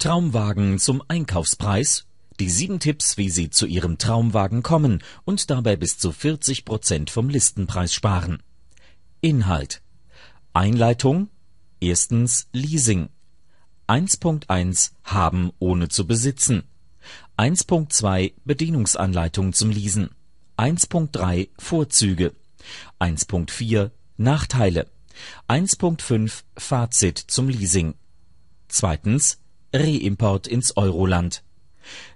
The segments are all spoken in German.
Traumwagen zum Einkaufspreis? Die sieben Tipps, wie Sie zu Ihrem Traumwagen kommen und dabei bis zu 40 Prozent vom Listenpreis sparen. Inhalt. Einleitung. Erstens Leasing. 1.1 Haben ohne zu besitzen. 1.2 Bedienungsanleitung zum Leasen. 1.3 Vorzüge. 1.4 Nachteile. 1.5 Fazit zum Leasing. Zweitens Reimport ins Euroland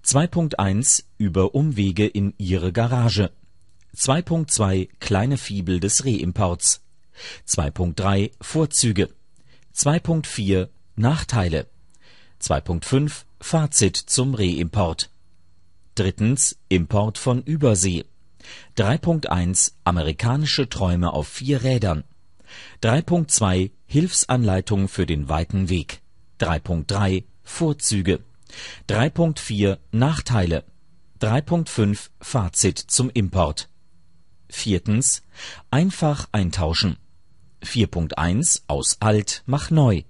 2.1 über Umwege in Ihre Garage 2.2 Kleine Fibel des Reimports 2.3 Vorzüge 2.4 Nachteile 2.5 Fazit zum Reimport 3. Import von Übersee 3.1 Amerikanische Träume auf vier Rädern 3.2 Hilfsanleitung für den weiten Weg 3.3 Vorzüge 3.4 Nachteile 3.5 Fazit zum Import 4. Einfach eintauschen 4.1 Aus alt mach neu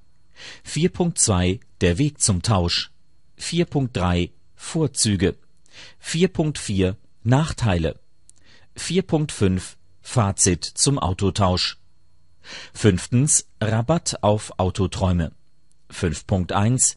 4.2 Der Weg zum Tausch 4.3 Vorzüge 4.4 Nachteile 4.5 Fazit zum Autotausch 5. Rabatt auf Autoträume 5.1